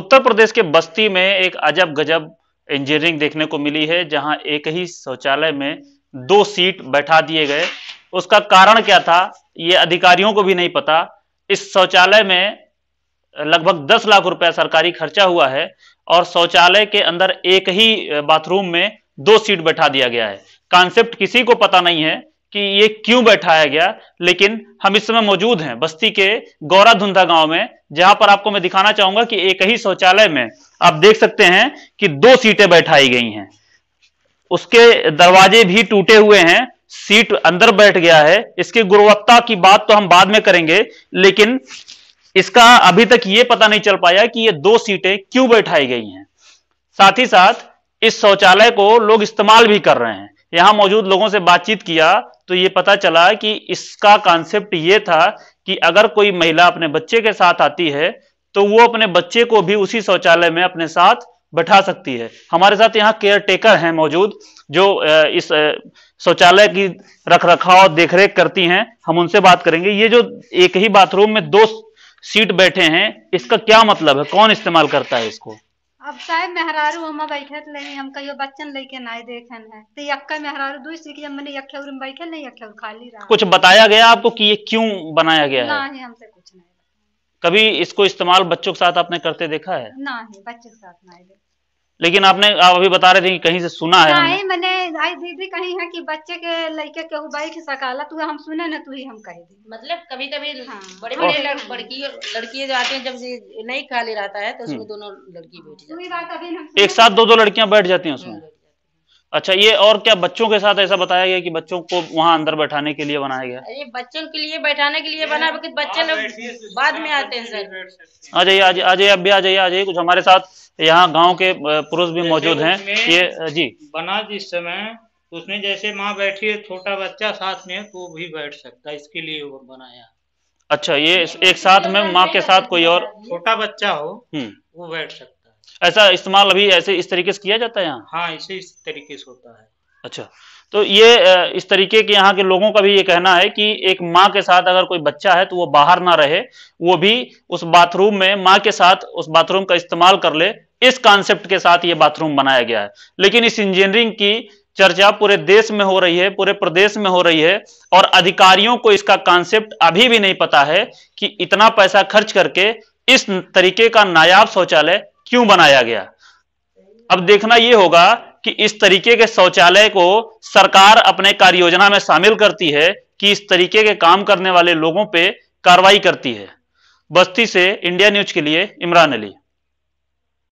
उत्तर प्रदेश के बस्ती में एक अजब गजब इंजीनियरिंग देखने को मिली है जहां एक ही शौचालय में दो सीट बैठा दिए गए उसका कारण क्या था ये अधिकारियों को भी नहीं पता इस शौचालय में लगभग दस लाख रुपया सरकारी खर्चा हुआ है और शौचालय के अंदर एक ही बाथरूम में दो सीट बैठा दिया गया है कॉन्सेप्ट किसी को पता नहीं है कि ये क्यों बैठाया गया लेकिन हम इस समय मौजूद हैं बस्ती के गौरा धुंधा गांव में जहां पर आपको मैं दिखाना चाहूंगा कि एक ही शौचालय में आप देख सकते हैं कि दो सीटें बैठाई गई हैं उसके दरवाजे भी टूटे हुए हैं सीट अंदर बैठ गया है इसकी गुणवत्ता की बात तो हम बाद में करेंगे लेकिन इसका अभी तक ये पता नहीं चल पाया कि ये दो सीटें क्यों बैठाई गई हैं साथ ही साथ इस शौचालय को लोग इस्तेमाल भी कर रहे हैं यहां मौजूद लोगों से बातचीत किया तो ये पता चला कि इसका कॉन्सेप्ट ये था कि अगर कोई महिला अपने बच्चे के साथ आती है तो वो अपने बच्चे को भी उसी शौचालय में अपने साथ बैठा सकती है हमारे साथ यहाँ केयर टेकर हैं मौजूद जो इस शौचालय की रख रखाव देख रेख करती हैं हम उनसे बात करेंगे ये जो एक ही बाथरूम में दो सीट बैठे हैं इसका क्या मतलब है कौन इस्तेमाल करता है इसको अब साहब मेहरारू हम बैठे नहीं हम कहियो बच्चन लेके ना देखन है तो यक्का मेहरारू दो इसलिए की मैंने यक्के उर बैठे नहीं यक्के उर खाली रहा कुछ बताया गया आपको कि ये क्यों बनाया गया ना है हमसे कुछ नहीं कभी इसको इस्तेमाल बच्चों के साथ आपने करते देखा है ना ही बच्चों के साथ ना लेकिन आपने आप अभी बता रहे थे कि कहीं से सुना है हमने। मैंने आई दीदी कहीं है कि बच्चे के लड़के के बैठ सकाला तू हम सुने ना तू ही हम कह दी मतलब कभी कभी हाँ, बड़े बड़े लड़की लड़की जो आते हैं जब नहीं खाली रहता है तो उसमें हम्म। दोनों लड़की बैठ एक साथ दो दो लड़कियां बैठ जाती है उसमें हम्म। अच्छा ये और क्या बच्चों के साथ ऐसा बताया गया कि बच्चों को वहाँ अंदर बैठाने के लिए बनाया गया अरे बच्चों के लिए बैठाने के लिए बना बच्चे लोग बाद में आते हैं सर आ जाइए आ जाइए आ जाइए कुछ हमारे साथ यहाँ गांव के पुरुष भी मौजूद हैं ये जी बना जिस समय उसमें जैसे माँ बैठी है छोटा बच्चा साथ में तो भी बैठ सकता है इसके लिए वो बनाया अच्छा ये एक साथ में माँ के साथ कोई और छोटा बच्चा हो हम्म। वो बैठ सकता है ऐसा इस्तेमाल अभी ऐसे इस तरीके से किया जाता है यहाँ हाँ इसे इस तरीके से होता है अच्छा तो ये इस तरीके के यहाँ के लोगों का भी ये कहना है कि एक माँ के साथ अगर कोई बच्चा है तो वो बाहर ना रहे वो भी उस बाथरूम में माँ के साथ उस बाथरूम का इस्तेमाल कर ले इस कॉन्सेप्ट के साथ ये बाथरूम बनाया गया है लेकिन इस इंजीनियरिंग की चर्चा पूरे देश में हो रही है पूरे प्रदेश में हो रही है और अधिकारियों को इसका कॉन्सेप्ट अभी भी नहीं पता है कि इतना पैसा खर्च करके इस तरीके का नायाब शौचालय क्यों बनाया गया अब देखना यह होगा कि इस तरीके के शौचालय को सरकार अपने कार्य योजना में शामिल करती है कि इस तरीके के काम करने वाले लोगों पे कार्रवाई करती है बस्ती से इंडिया न्यूज के लिए इमरान अली